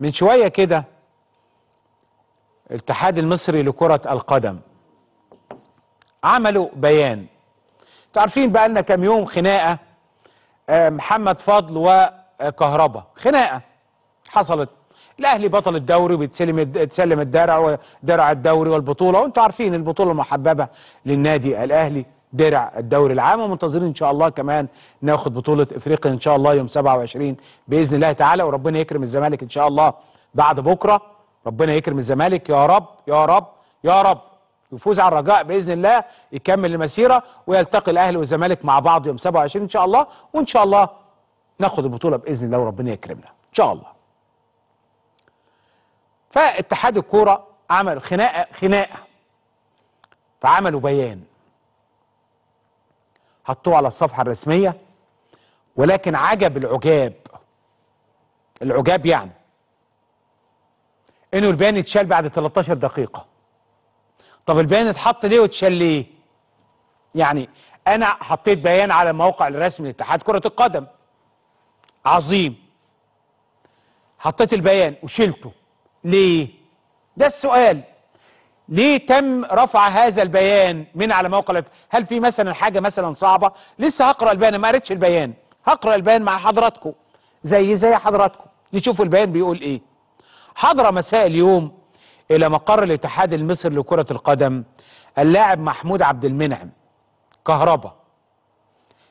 من شوية كده الاتحاد المصري لكرة القدم عملوا بيان تعرفين بقى لنا كام يوم خناقة آه، محمد فضل وكهربا خناقة حصلت الاهلي بطل الدوري وبيتسلم تسلم الدرع ودرع الدوري والبطوله وانتم عارفين البطوله المحببه للنادي الاهلي درع الدوري العام ومنتظرين ان شاء الله كمان ناخد بطوله افريقيا ان شاء الله يوم 27 باذن الله تعالى وربنا يكرم الزمالك ان شاء الله بعد بكره ربنا يكرم الزمالك يا رب يا رب يا رب يفوز على الرجاء باذن الله يكمل المسيره ويلتقي الاهلي والزمالك مع بعض يوم 27 ان شاء الله وان شاء الله ناخد البطوله باذن الله وربنا يكرمنا ان شاء الله. فاتحاد الكوره عمل خناقه خناقه فعملوا بيان حطوه على الصفحه الرسميه ولكن عجب العجاب العجاب يعني انه البيان اتشال بعد 13 دقيقه طب البيان اتحط ليه واتشال ليه يعني انا حطيت بيان على الموقع الرسمي لاتحاد كره القدم عظيم حطيت البيان وشلته ليه ده السؤال ليه تم رفع هذا البيان من على موقع هل في مثلا حاجه مثلا صعبه لسه هقرا البيان ما قريتش البيان هقرا البيان مع حضراتكم زي زي حضراتكم نشوف البيان بيقول ايه حضر مساء اليوم الى مقر الاتحاد المصري لكره القدم اللاعب محمود عبد المنعم كهربا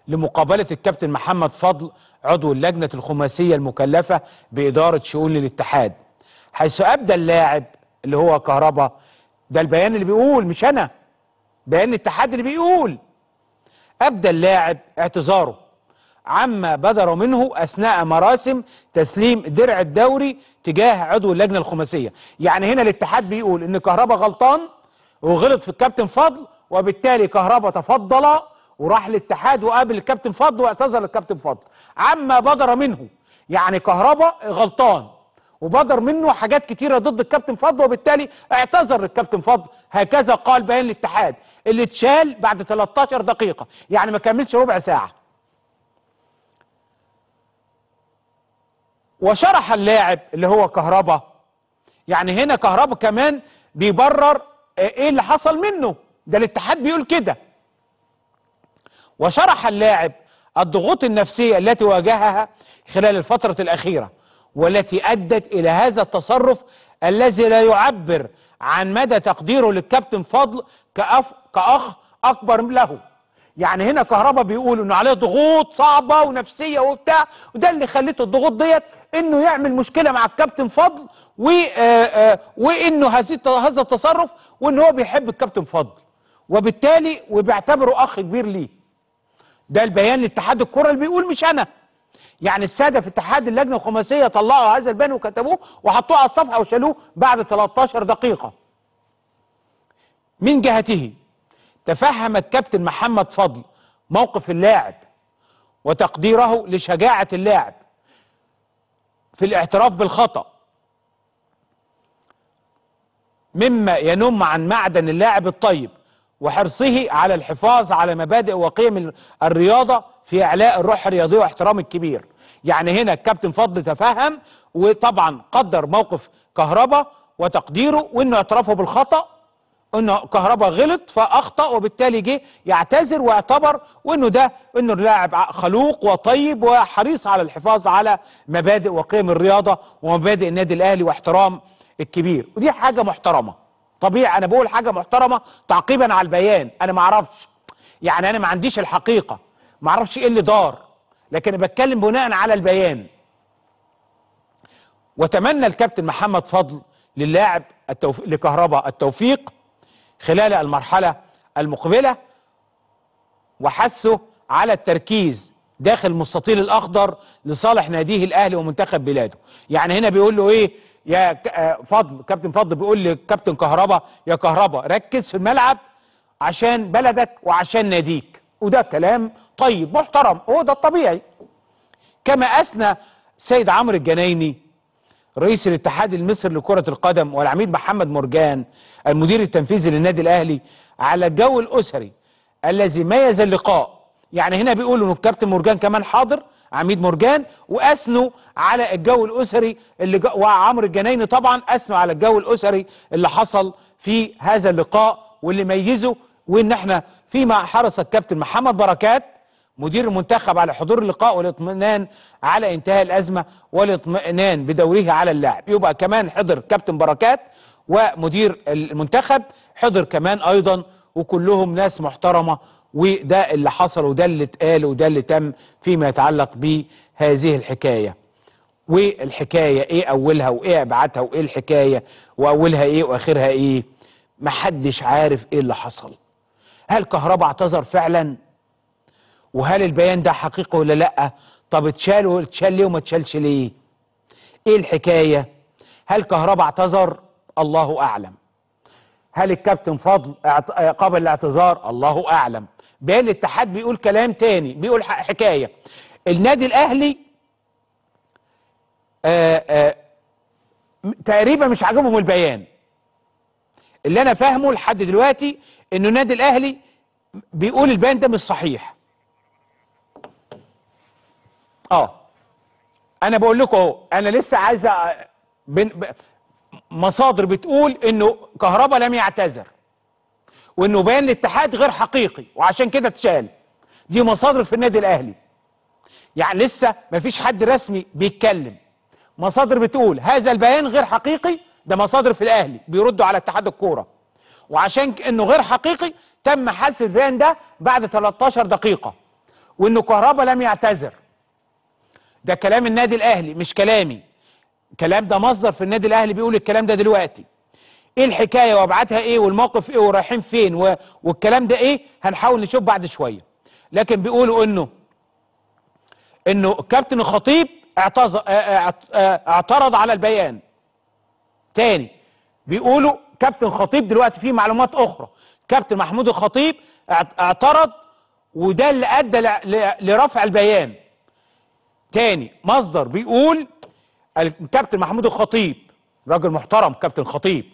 لمقابله الكابتن محمد فضل عضو اللجنه الخماسيه المكلفه باداره شؤون الاتحاد حيث ابدى اللاعب اللي هو كهربا ده البيان اللي بيقول مش انا بيان الاتحاد اللي بيقول ابدى اللاعب اعتذاره عما بدر منه اثناء مراسم تسليم درع الدوري تجاه عضو اللجنه الخماسيه يعني هنا الاتحاد بيقول ان كهربا غلطان وغلط في الكابتن فضل وبالتالي كهربا تفضل وراح الاتحاد وقابل الكابتن فضل واعتذر للكابتن فضل عما بدر منه يعني كهربا غلطان وبدر منه حاجات كتيره ضد الكابتن فضل وبالتالي اعتذر الكابتن فضل هكذا قال بيان الاتحاد اللي اتشال بعد 13 دقيقه يعني ما كملش ربع ساعه وشرح اللاعب اللي هو كهربا يعني هنا كهربا كمان بيبرر ايه اللي حصل منه ده الاتحاد بيقول كده وشرح اللاعب الضغوط النفسيه التي واجهها خلال الفتره الاخيره والتي أدت إلى هذا التصرف الذي لا يعبر عن مدى تقديره للكابتن فضل كأف كأخ أكبر له يعني هنا كهربا بيقول انه عليه ضغوط صعبه ونفسيه وبتاع وده اللي خليته الضغوط ديت انه يعمل مشكله مع الكابتن فضل و آه، آه، وانه هذا التصرف وان هو بيحب الكابتن فضل وبالتالي وبيعتبره اخ كبير ليه ده البيان لاتحاد الكره اللي بيقول مش انا يعني الساده في اتحاد اللجنه الخماسيه طلعوا هذا البيان وكتبوه وحطوه على الصفحه وشالوه بعد 13 دقيقه من جهته تفهم الكابتن محمد فضل موقف اللاعب وتقديره لشجاعه اللاعب في الاعتراف بالخطأ مما ينم عن معدن اللاعب الطيب وحرصه على الحفاظ على مبادئ وقيم الرياضة في إعلاء الروح الرياضية واحترام الكبير يعني هنا الكابتن فضل تفهم وطبعا قدر موقف كهربا وتقديره وانه اعترفه بالخطأ انه كهربا غلط فاخطا وبالتالي جه يعتذر واعتبر وانه ده انه اللاعب خلوق وطيب وحريص على الحفاظ على مبادئ وقيم الرياضه ومبادئ النادي الاهلي واحترام الكبير ودي حاجه محترمه طبيعي انا بقول حاجه محترمه تعقيبا على البيان انا ما اعرفش يعني انا ما عنديش الحقيقه ما اعرفش ايه اللي دار لكن بتكلم بناء على البيان وتمنى الكابتن محمد فضل للاعب التوفيق لكهرباء التوفيق خلال المرحله المقبله وحثه على التركيز داخل المستطيل الاخضر لصالح ناديه الاهلي ومنتخب بلاده يعني هنا بيقول له ايه يا آه، فضل كابتن فضل بيقول لكابتن كهربا يا كهربا ركز في الملعب عشان بلدك وعشان ناديك وده كلام طيب محترم هو ده الطبيعي كما اثنى سيد عمرو الجنايني رئيس الاتحاد المصري لكرة القدم والعميد محمد مرجان المدير التنفيذي للنادي الأهلي على الجو الأسري الذي ميز اللقاء يعني هنا بيقولوا إن الكابتن مرجان كمان حاضر عميد مرجان وأثنوا على الجو الأسري اللي وعمرو الجنايني طبعا أثنوا على الجو الأسري اللي حصل في هذا اللقاء واللي ميزه وإن احنا فيما حرص الكابتن محمد بركات مدير المنتخب على حضور اللقاء والاطمئنان على انتهاء الأزمة والاطمئنان بدوره على اللاعب يبقى كمان حضر كابتن بركات ومدير المنتخب حضر كمان أيضا وكلهم ناس محترمة وده اللي حصل وده اللي اتقال وده اللي تم فيما يتعلق بهذه الحكايه والحكايه ايه اولها وايه ابعتها وايه الحكايه واولها ايه واخرها ايه محدش عارف ايه اللي حصل هل كهربا اعتذر فعلا وهل البيان ده حقيقي ولا لا طب اتشال واتشال ليه وما اتشالش ليه ايه الحكايه هل كهربا اعتذر الله اعلم هل الكابتن فضل قبل الاعتذار الله اعلم بين الاتحاد بيقول كلام تاني بيقول حكايه النادي الاهلي آآ آه، آآ آه، تقريبا مش عاجبهم البيان اللي انا فاهمه لحد دلوقتي انه النادي الاهلي بيقول البيان ده مش صحيح اه انا بقول لكم اهو انا لسه عايز بن... مصادر بتقول انه كهربا لم يعتذر وانه بيان الاتحاد غير حقيقي وعشان كده اتشال دي مصادر في النادي الاهلي يعني لسه مفيش حد رسمي بيتكلم مصادر بتقول هذا البيان غير حقيقي ده مصادر في الاهلي بيردوا على اتحاد الكوره وعشان انه غير حقيقي تم حذف البيان ده بعد 13 دقيقه وانه كهربا لم يعتذر ده كلام النادي الاهلي مش كلامي الكلام ده مصدر في النادي الاهلي بيقول الكلام ده دلوقتي ايه الحكايه وابعادها ايه والموقف ايه ورايحين فين و... والكلام ده ايه هنحاول نشوف بعد شويه لكن بيقولوا انه انه كابتن الخطيب اعتذر آه، آه، آه، اعترض على البيان تاني بيقولوا كابتن خطيب دلوقتي في معلومات اخرى كابتن محمود الخطيب اعترض وده اللي ادى لرفع البيان تاني مصدر بيقول الكابتن محمود الخطيب راجل محترم كابتن خطيب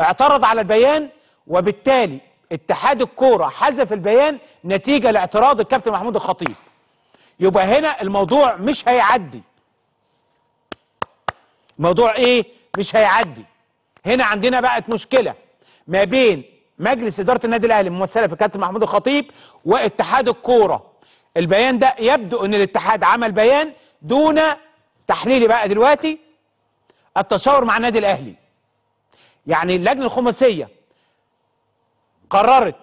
اعترض على البيان وبالتالي اتحاد الكوره حذف البيان نتيجه لاعتراض الكابتن محمود الخطيب يبقى هنا الموضوع مش هيعدي موضوع ايه مش هيعدي هنا عندنا بقت مشكله ما بين مجلس اداره النادي الاهلي الممثله في الكابتن محمود الخطيب واتحاد الكوره البيان ده يبدو ان الاتحاد عمل بيان دون تحليلي بقى دلوقتي التشاور مع النادي الاهلي يعني اللجنه الخماسيه قررت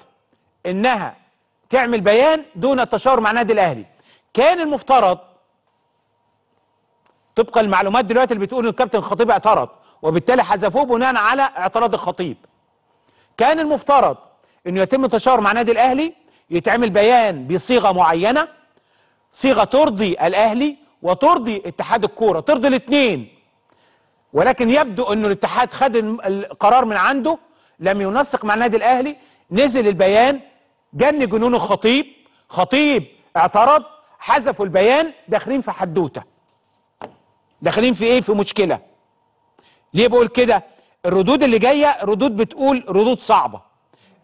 انها تعمل بيان دون التشاور مع النادي الاهلي كان المفترض طبقا المعلومات دلوقتي اللي بتقول الكابتن الخطيب اعترض وبالتالي حذفوه بناء على اعتراض الخطيب كان المفترض انه يتم التشاور مع النادي الاهلي يتعمل بيان بصيغه معينه صيغه ترضي الاهلي وترضي اتحاد الكوره ترضي الاثنين ولكن يبدو انه الاتحاد خد القرار من عنده لم ينسق مع النادي الاهلي نزل البيان جن جنون الخطيب خطيب اعترض حذفوا البيان داخلين في حدوته داخلين في ايه في مشكله ليه بقول كده الردود اللي جايه ردود بتقول ردود صعبه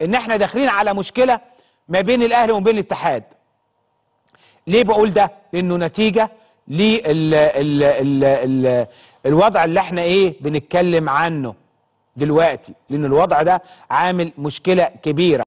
ان احنا داخلين على مشكله ما بين الاهلي وما بين الاتحاد ليه بقول ده لانه نتيجه للوضع اللي احنا ايه بنتكلم عنه دلوقتي لان الوضع ده عامل مشكله كبيره